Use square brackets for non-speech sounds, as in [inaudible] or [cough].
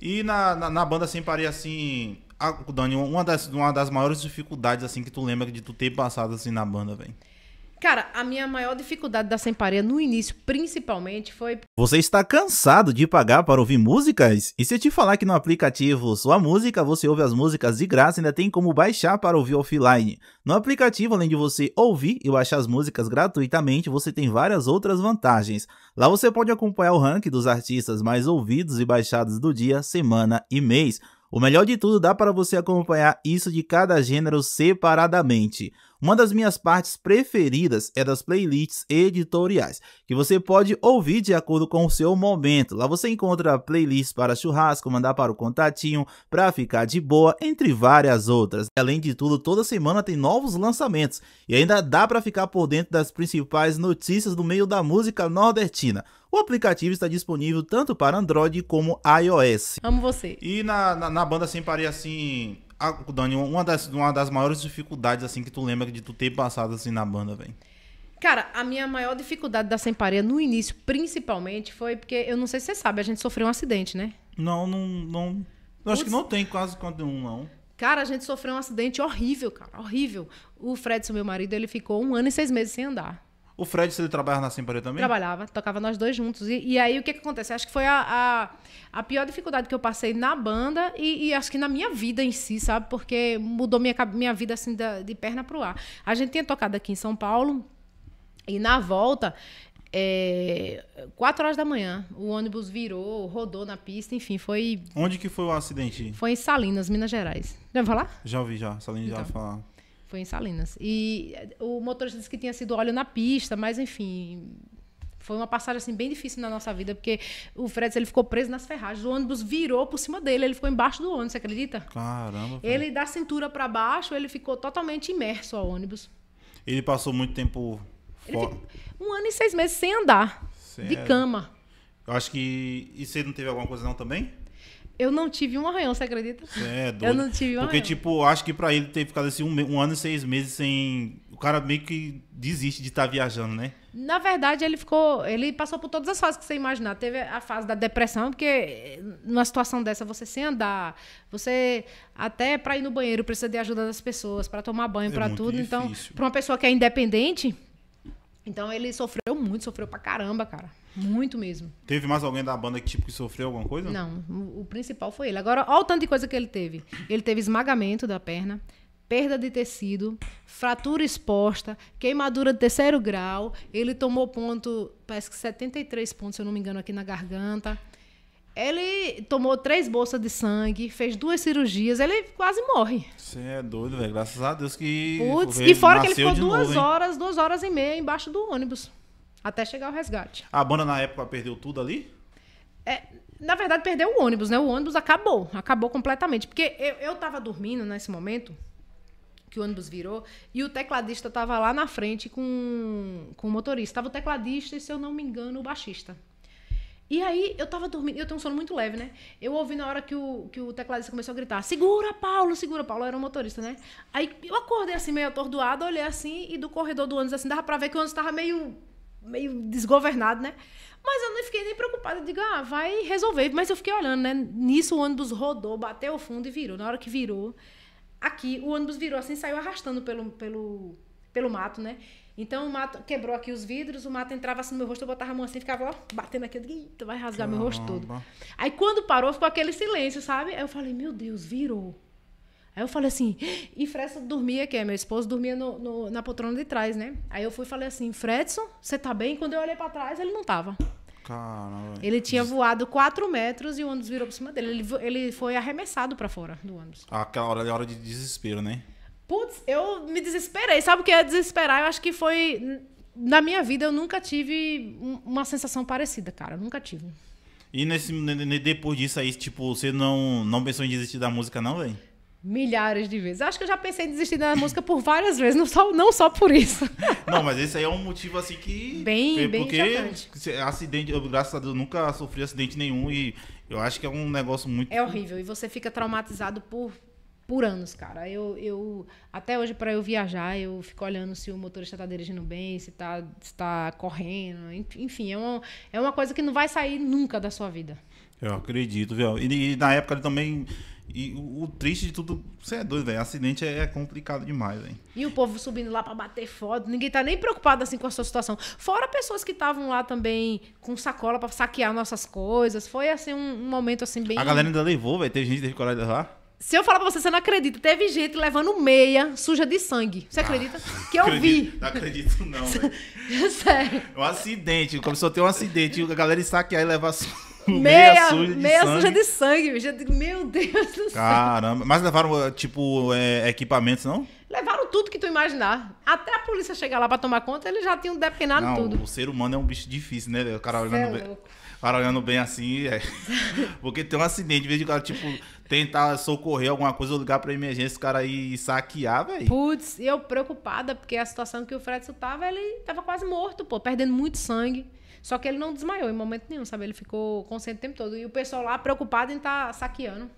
E na, na, na banda sem assim, parei assim. A, Dani, uma das, uma das maiores dificuldades, assim, que tu lembra de tu ter passado, assim, na banda, velho? Cara, a minha maior dificuldade da Semparia no início, principalmente, foi. Você está cansado de pagar para ouvir músicas? E se eu te falar que no aplicativo Sua Música você ouve as músicas de graça e ainda tem como baixar para ouvir offline? No aplicativo, além de você ouvir e baixar as músicas gratuitamente, você tem várias outras vantagens. Lá você pode acompanhar o ranking dos artistas mais ouvidos e baixados do dia, semana e mês. O melhor de tudo, dá para você acompanhar isso de cada gênero separadamente. Uma das minhas partes preferidas é das playlists editoriais, que você pode ouvir de acordo com o seu momento. Lá você encontra playlists para churrasco, mandar para o contatinho, para ficar de boa, entre várias outras. Além de tudo, toda semana tem novos lançamentos e ainda dá para ficar por dentro das principais notícias do meio da música nordestina. O aplicativo está disponível tanto para Android como iOS. Amo você. E na, na, na banda Sem Parir, assim, ah, Dani, uma das, uma das maiores dificuldades, assim, que tu lembra de tu ter passado, assim, na banda, velho? Cara, a minha maior dificuldade da Semparia, no início, principalmente, foi porque, eu não sei se você sabe, a gente sofreu um acidente, né? Não, não... não... Eu acho que não tem quase quanto um, não. Cara, a gente sofreu um acidente horrível, cara, horrível. O Fredson, meu marido, ele ficou um ano e seis meses sem andar. O Fred, você trabalhava na Simparia também? Trabalhava, tocava nós dois juntos. E, e aí o que, que acontece? Acho que foi a, a, a pior dificuldade que eu passei na banda e, e, acho que na minha vida em si, sabe? Porque mudou minha, minha vida assim de perna pro ar. A gente tinha tocado aqui em São Paulo e na volta é, quatro horas da manhã. O ônibus virou, rodou na pista, enfim, foi. Onde que foi o acidente? Foi em Salinas, Minas Gerais. Já ouviu falar? Já ouvi, já. Salinas então. já falar. Foi em Salinas. E eh, o motorista disse que tinha sido óleo na pista, mas enfim, foi uma passagem assim bem difícil na nossa vida, porque o Fred ele ficou preso nas ferragens, o ônibus virou por cima dele, ele ficou embaixo do ônibus, você acredita? Caramba. Cara. Ele da cintura para baixo, ele ficou totalmente imerso ao ônibus. Ele passou muito tempo fora. Um ano e seis meses sem andar, Sério? de cama. Eu acho que e você não teve alguma coisa não também? Eu não tive um arranhão, você acredita? É, doido. Eu não tive um Porque, arranhão. tipo, acho que pra ele ter ficado assim um, um ano e seis meses sem. O cara meio que desiste de estar tá viajando, né? Na verdade, ele ficou. Ele passou por todas as fases que você imaginar. Teve a fase da depressão, porque numa situação dessa, você sem andar, você até para ir no banheiro precisa de ajuda das pessoas, para tomar banho, é para tudo. Então, difícil. Então, para uma pessoa que é independente, então ele sofreu muito, sofreu pra caramba, cara. Muito mesmo. Teve mais alguém da banda que, tipo, que sofreu alguma coisa? Não, o, o principal foi ele. Agora, olha o tanto de coisa que ele teve. Ele teve esmagamento da perna, perda de tecido, fratura exposta, queimadura de terceiro grau. Ele tomou ponto, parece que 73 pontos, se eu não me engano, aqui na garganta. Ele tomou três bolsas de sangue, fez duas cirurgias, ele quase morre. Você é doido, velho. Graças a Deus que. Putz, e fora que ele ficou duas novo, horas, duas horas e meia embaixo do ônibus. Até chegar ao resgate. A banda na época perdeu tudo ali? É, na verdade, perdeu o ônibus, né? O ônibus acabou. Acabou completamente. Porque eu, eu tava dormindo nesse momento que o ônibus virou, e o tecladista tava lá na frente com, com o motorista. Tava o tecladista e, se eu não me engano, o baixista. E aí, eu tava dormindo, eu tenho um sono muito leve, né? Eu ouvi na hora que o, que o tecladista começou a gritar: segura, Paulo, segura, Paulo. era um motorista, né? Aí eu acordei assim, meio atordoado olhei assim, e do corredor do ônibus, assim, dava pra ver que o ônibus tava meio, meio desgovernado, né? Mas eu não fiquei nem preocupada, eu digo, ah, vai resolver. Mas eu fiquei olhando, né? Nisso o ônibus rodou, bateu o fundo e virou. Na hora que virou, aqui, o ônibus virou assim, saiu arrastando pelo, pelo, pelo mato, né? Então o mato quebrou aqui os vidros, o mato entrava assim no meu rosto, eu botava a mão assim, ficava ó, batendo aqui, eu vai rasgar Caramba. meu rosto todo. Aí quando parou, ficou aquele silêncio, sabe? Aí eu falei, meu Deus, virou. Aí eu falei assim, e Fredson dormia, que é meu esposo, dormia no, no, na poltrona de trás, né? Aí eu fui e falei assim, Fredson, você tá bem? Quando eu olhei para trás, ele não tava. Caramba. Ele tinha voado 4 metros e o ônibus virou por cima dele. Ele, ele foi arremessado para fora do ônibus. Aquela hora é hora de desespero, né? Putz, eu me desesperei. Sabe o que é desesperar? Eu acho que foi. Na minha vida, eu nunca tive uma sensação parecida, cara. Eu nunca tive. E nesse, depois disso aí, tipo, você não, não pensou em desistir da música, não, velho? Milhares de vezes. Acho que eu já pensei em desistir da música por várias vezes, não só, não só por isso. [laughs] Não, mas esse aí é um motivo assim que. Bem, é, bem porque importante. acidente, eu, graças a Deus, nunca sofri acidente nenhum e eu acho que é um negócio muito. É horrível. E você fica traumatizado por por anos, cara. Eu, eu até hoje para eu viajar, eu fico olhando se o motorista tá dirigindo bem, se tá, se tá correndo, enfim, é uma, é uma coisa que não vai sair nunca da sua vida. Eu acredito, viu? E, e na época ele também e o, triste de tudo, você é doido, velho. Acidente é, é complicado demais, velho. E o povo subindo lá para bater foto, ninguém tá nem preocupado assim com a sua situação. Fora pessoas que estavam lá também com sacola para saquear nossas coisas. Foi assim um, um, momento assim bem. A galera ainda levou, velho. Teve gente que teve coragem de levar. Se eu falar pra você, você não acredita. Teve gente levando meia suja de sangue. Você ah, acredita? [laughs] que eu acredito, vi. Não acredito, não, [laughs] Sério. É um acidente. Começou a ter um acidente. A galera saquear e levar [laughs] meia, meia suja de meia sangue. Suja de sangue. Meu Deus do céu. Caramba. Mas levaram, eh, tipo, é, equipamentos, não? tudo que tu imaginar. Até a polícia chegar lá para tomar conta, eles já tinham depenado não, tudo. O ser humano é um bicho difícil, né? O cara olhando é bem. Cara olhando bem assim, é. [laughs] Porque tem um acidente, em vez de cara, tipo, tentar socorrer alguma coisa, ligar pra emergência, o cara aí saquear, velho. Putz, eu preocupada, porque a situação que o Fredson tava, ele tava quase morto, pô, perdendo muito sangue. Só que ele não desmaiou em momento nenhum, sabe? Ele ficou consciente o tempo todo. E o pessoal lá preocupado em estar tá saqueando.